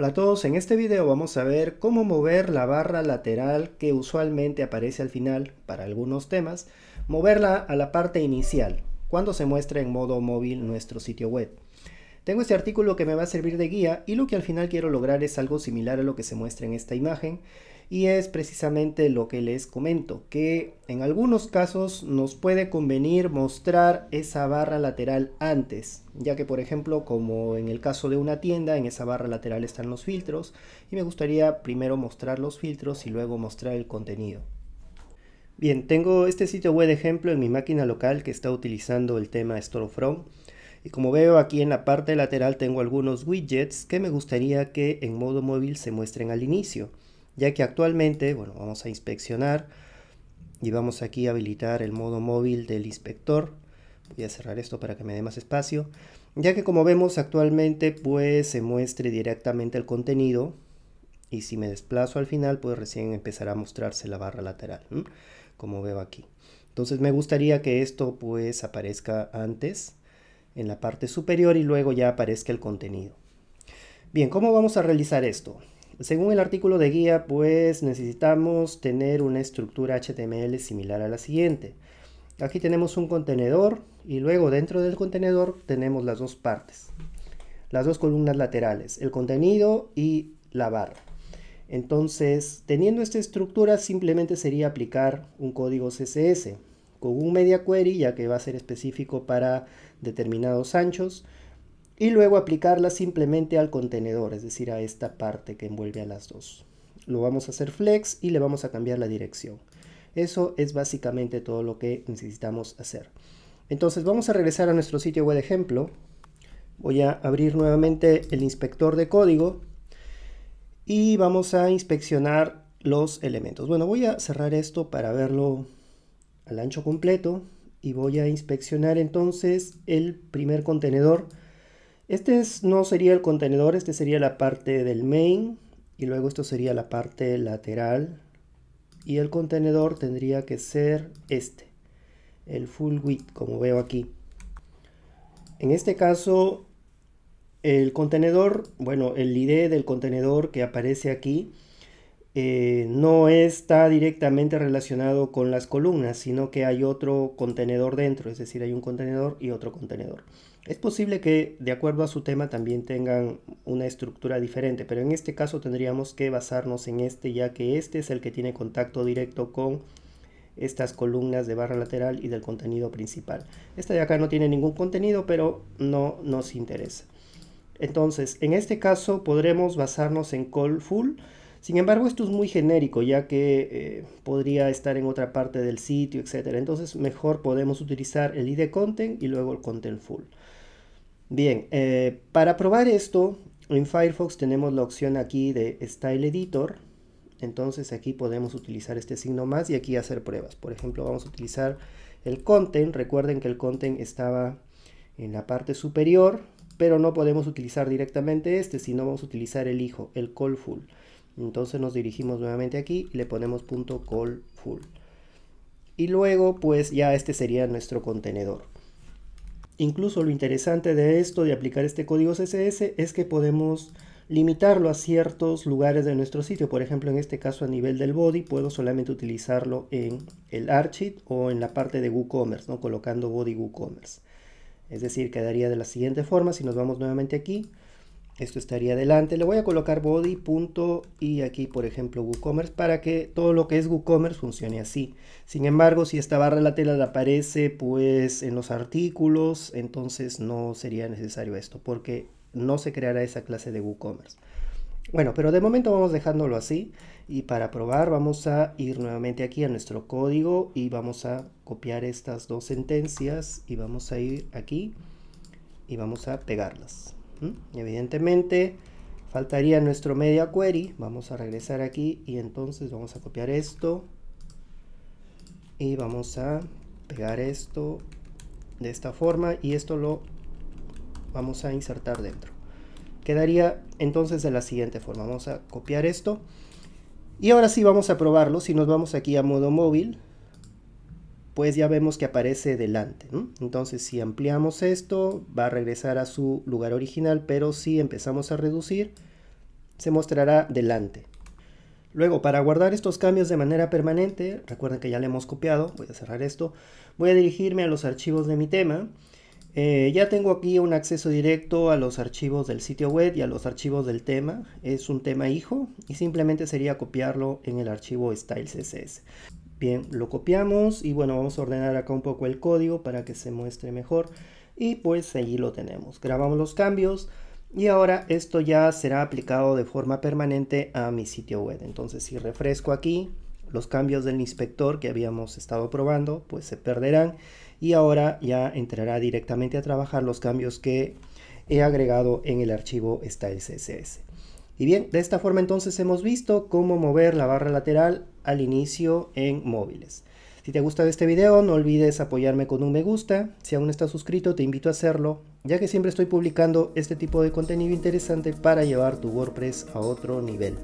Hola a todos, en este video vamos a ver cómo mover la barra lateral que usualmente aparece al final para algunos temas, moverla a la parte inicial, cuando se muestra en modo móvil nuestro sitio web. Tengo este artículo que me va a servir de guía y lo que al final quiero lograr es algo similar a lo que se muestra en esta imagen y es precisamente lo que les comento, que en algunos casos nos puede convenir mostrar esa barra lateral antes, ya que por ejemplo como en el caso de una tienda, en esa barra lateral están los filtros y me gustaría primero mostrar los filtros y luego mostrar el contenido. Bien, tengo este sitio web de ejemplo en mi máquina local que está utilizando el tema Storefront. Y como veo aquí en la parte lateral tengo algunos widgets que me gustaría que en modo móvil se muestren al inicio ya que actualmente, bueno, vamos a inspeccionar y vamos aquí a habilitar el modo móvil del inspector. Voy a cerrar esto para que me dé más espacio, ya que como vemos actualmente pues se muestre directamente el contenido y si me desplazo al final pues recién empezará a mostrarse la barra lateral, como veo aquí. Entonces me gustaría que esto pues aparezca antes en la parte superior y luego ya aparezca el contenido. Bien, ¿cómo vamos a realizar esto? Según el artículo de guía, pues necesitamos tener una estructura HTML similar a la siguiente. Aquí tenemos un contenedor y luego dentro del contenedor tenemos las dos partes, las dos columnas laterales, el contenido y la barra. Entonces, teniendo esta estructura, simplemente sería aplicar un código CSS con un media query, ya que va a ser específico para determinados anchos, y luego aplicarla simplemente al contenedor, es decir, a esta parte que envuelve a las dos. Lo vamos a hacer flex y le vamos a cambiar la dirección. Eso es básicamente todo lo que necesitamos hacer. Entonces vamos a regresar a nuestro sitio web de ejemplo. Voy a abrir nuevamente el inspector de código y vamos a inspeccionar los elementos. Bueno, voy a cerrar esto para verlo al ancho completo y voy a inspeccionar entonces el primer contenedor este no sería el contenedor, este sería la parte del main y luego esto sería la parte lateral y el contenedor tendría que ser este, el full width como veo aquí. En este caso el contenedor, bueno el ID del contenedor que aparece aquí eh, no está directamente relacionado con las columnas sino que hay otro contenedor dentro, es decir hay un contenedor y otro contenedor. Es posible que de acuerdo a su tema también tengan una estructura diferente, pero en este caso tendríamos que basarnos en este ya que este es el que tiene contacto directo con estas columnas de barra lateral y del contenido principal. Esta de acá no tiene ningún contenido, pero no nos interesa. Entonces, en este caso podremos basarnos en call full, sin embargo, esto es muy genérico, ya que eh, podría estar en otra parte del sitio, etc. Entonces, mejor podemos utilizar el id content y luego el content full. Bien, eh, para probar esto, en Firefox tenemos la opción aquí de Style Editor. Entonces, aquí podemos utilizar este signo más y aquí hacer pruebas. Por ejemplo, vamos a utilizar el content. Recuerden que el content estaba en la parte superior, pero no podemos utilizar directamente este, sino vamos a utilizar el hijo, el call full. Entonces nos dirigimos nuevamente aquí y le ponemos punto call full. Y luego pues ya este sería nuestro contenedor. Incluso lo interesante de esto, de aplicar este código CSS, es que podemos limitarlo a ciertos lugares de nuestro sitio. Por ejemplo, en este caso a nivel del body, puedo solamente utilizarlo en el Archit o en la parte de WooCommerce, ¿no? colocando body WooCommerce. Es decir, quedaría de la siguiente forma, si nos vamos nuevamente aquí, esto estaría adelante. Le voy a colocar body, punto y aquí por ejemplo WooCommerce para que todo lo que es WooCommerce funcione así. Sin embargo, si esta barra lateral aparece pues en los artículos, entonces no sería necesario esto porque no se creará esa clase de WooCommerce. Bueno, pero de momento vamos dejándolo así y para probar vamos a ir nuevamente aquí a nuestro código y vamos a copiar estas dos sentencias y vamos a ir aquí y vamos a pegarlas. Evidentemente, faltaría nuestro media query. Vamos a regresar aquí y entonces vamos a copiar esto. Y vamos a pegar esto de esta forma y esto lo vamos a insertar dentro. Quedaría entonces de la siguiente forma. Vamos a copiar esto. Y ahora sí vamos a probarlo. Si nos vamos aquí a modo móvil, pues ya vemos que aparece delante. Entonces si ampliamos esto, va a regresar a su lugar original, pero si empezamos a reducir, se mostrará delante. Luego, para guardar estos cambios de manera permanente, recuerden que ya le hemos copiado, voy a cerrar esto, voy a dirigirme a los archivos de mi tema. Eh, ya tengo aquí un acceso directo a los archivos del sitio web y a los archivos del tema. Es un tema hijo y simplemente sería copiarlo en el archivo style.css. Bien, lo copiamos y bueno, vamos a ordenar acá un poco el código para que se muestre mejor. Y pues allí lo tenemos. Grabamos los cambios y ahora esto ya será aplicado de forma permanente a mi sitio web. Entonces si refresco aquí, los cambios del inspector que habíamos estado probando pues se perderán y ahora ya entrará directamente a trabajar los cambios que he agregado en el archivo style.css. Y bien, de esta forma entonces hemos visto cómo mover la barra lateral al inicio en móviles. Si te gusta este video no olvides apoyarme con un me gusta, si aún no estás suscrito te invito a hacerlo, ya que siempre estoy publicando este tipo de contenido interesante para llevar tu WordPress a otro nivel.